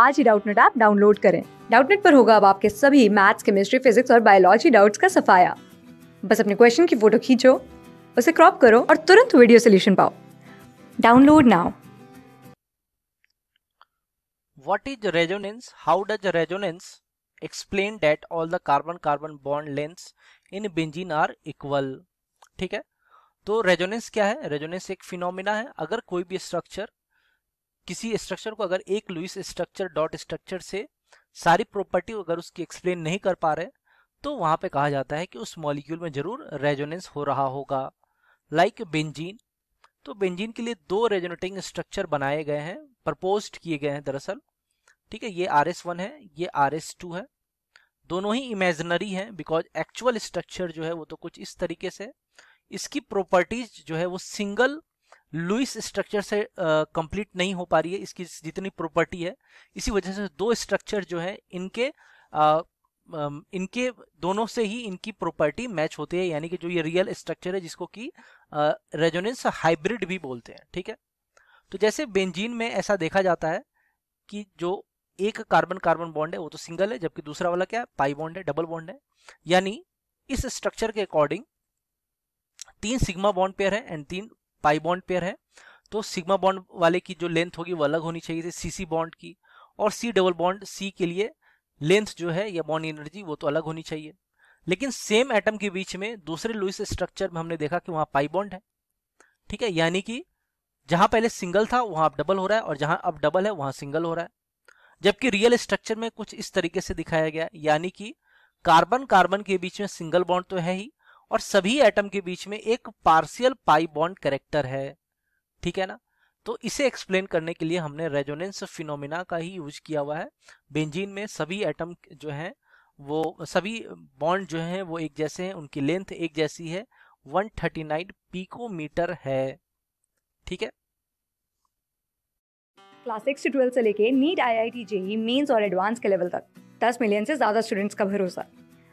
आज ही Doubtnut app download करें डाउटनेट पर होगा अब आपके सभी मैथ्स केमिस्ट्री फिजिक्स और बायोलॉजी डाउट्स का सफाया बस अपने क्वेश्चन की फोटो खींचो उसे क्रॉप करो और तुरंत वीडियो सोल्यूशन पाओ download now What is resonance? How does resonance explain that all the carbon-carbon bond lengths in benzene are equal? ठीक है तो रेजोनेंस क्या है रेजोनेंस एक फिनोमिना है अगर कोई भी स्ट्रक्चर किसी स्ट्रक्चर को अगर एक लुइस स्ट्रक्चर डॉट स्ट्रक्चर से सारी प्रॉपर्टी अगर उसकी एक्सप्लेन नहीं कर पा रहे तो वहां पे कहा जाता है कि उस मॉलिक्यूल में जरूर रेजोनेंस हो रहा होगा लाइक बेंजीन तो बेंजीन के लिए दो रेजोनेटिंग स्ट्रक्चर बनाए गए हैं प्रपोज किए गए हैं दरअसल ठीक है ये आर एस वन है ये आर एस टू है दोनों ही इमेजनरी हैं बिकॉज एक्चुअल स्ट्रक्चर जो है वो तो कुछ इस तरीके से इसकी प्रॉपर्टीज जो है वो सिंगल लुइस स्ट्रक्चर से कंप्लीट नहीं हो पा रही है इसकी जितनी प्रॉपर्टी है इसी वजह से दो स्ट्रक्चर जो है इनके आ, इनके दोनों से ही इनकी प्रॉपर्टी मैच होती है यानी कि जो ये रियल स्ट्रक्चर है जिसको कि रेजोनेंस हाइब्रिड भी बोलते हैं ठीक है तो जैसे बेंजीन में ऐसा देखा जाता है कि जो एक कार्बन कार्बन बॉन्ड है वो तो सिंगल है जबकि दूसरा वाला क्या है पाई बॉन्ड है डबल बॉन्ड है यानी इस स्ट्रक्चर के अकॉर्डिंग तीन सिग्मा बॉन्ड पेयर है एंड तीन पाई बॉन्ड पेयर है तो सिग्मा बॉन्ड वाले की जो लेंथ होगी वो अलग होनी चाहिए सीसी बॉन्ड की और सी डबल बॉन्ड सी के लिए लेंथ जो है या बॉन्ड एनर्जी वो तो अलग होनी चाहिए लेकिन सेम एटम के बीच में दूसरे लुइस स्ट्रक्चर में हमने देखा कि वहां पाई बॉन्ड है ठीक है यानी कि जहां पहले सिंगल था वहां अब डबल हो रहा है और जहां अब डबल है वहां सिंगल हो रहा है जबकि रियल स्ट्रक्चर में कुछ इस तरीके से दिखाया गया यानी कि कार्बन कार्बन के बीच में सिंगल बॉन्ड तो है ही और सभी एटम के बीच में एक पार्शियल पाई बॉन्ड करेक्टर है ठीक है ना तो इसे एक्सप्लेन करने के लिए हमने रेजोनेंस फिनोमिना का ही यूज किया हुआ है बेंजीन में सभी एटम जो हैं वो सभी बॉन्ड जो हैं वो एक जैसे हैं उनकी लेंथ एक जैसी है 139 पीकोमीटर है ठीक है क्लास सिक्स से ट्वेल्थ से लेके NEET I I T JEE और एडवांस के लेवल तक दस मिलियन से ज्यादा स्टूडेंट्स का भरोसा